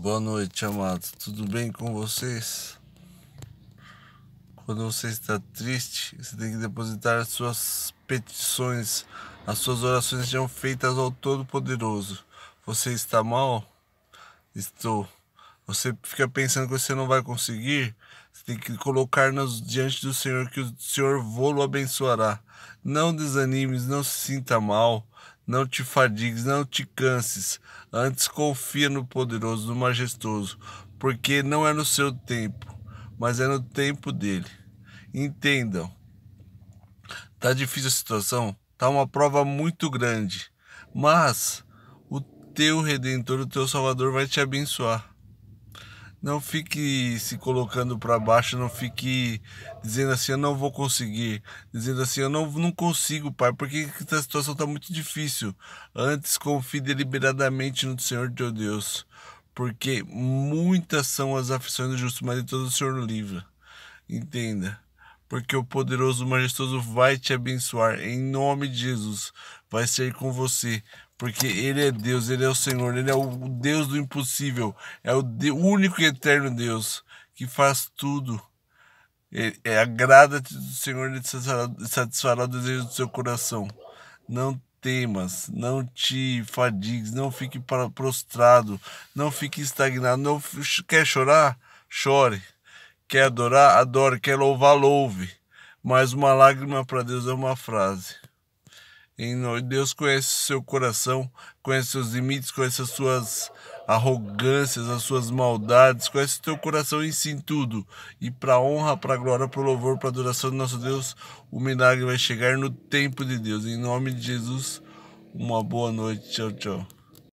Boa noite, amado. Tudo bem com vocês? Quando você está triste, você tem que depositar as suas petições. As suas orações sejam feitas ao Todo-Poderoso. Você está mal? Estou. Você fica pensando que você não vai conseguir? Você tem que colocar nos diante do Senhor que o Senhor vô-lo abençoará. Não desanimes, não se sinta mal. Não te fadigues, não te canses. Antes confia no poderoso, no majestoso, porque não é no seu tempo, mas é no tempo dele. Entendam. Tá difícil a situação, tá uma prova muito grande, mas o teu redentor, o teu salvador vai te abençoar não fique se colocando para baixo, não fique dizendo assim, eu não vou conseguir, dizendo assim, eu não, não consigo, pai, porque essa situação está muito difícil. Antes confie deliberadamente no Senhor teu Deus, porque muitas são as aflições do justo, mas de todo o Senhor livra. Entenda porque o poderoso majestoso vai te abençoar em nome de Jesus. Vai ser com você, porque ele é Deus, ele é o Senhor, ele é o Deus do impossível, é o único e eterno Deus que faz tudo. É, é agrada-te do Senhor e satisfará o desejo do seu coração. Não temas, não te fadigues, não fique prostrado, não fique estagnado, não quer chorar, chore. Quer adorar, adore. Quer louvar, louve. Mas uma lágrima para Deus é uma frase. Em Deus conhece seu coração, conhece seus limites, conhece as suas arrogâncias, as suas maldades, conhece teu coração em si em tudo. E para honra, para glória, para louvor, para adoração do nosso Deus, o milagre vai chegar no tempo de Deus. Em nome de Jesus, uma boa noite. Tchau, tchau.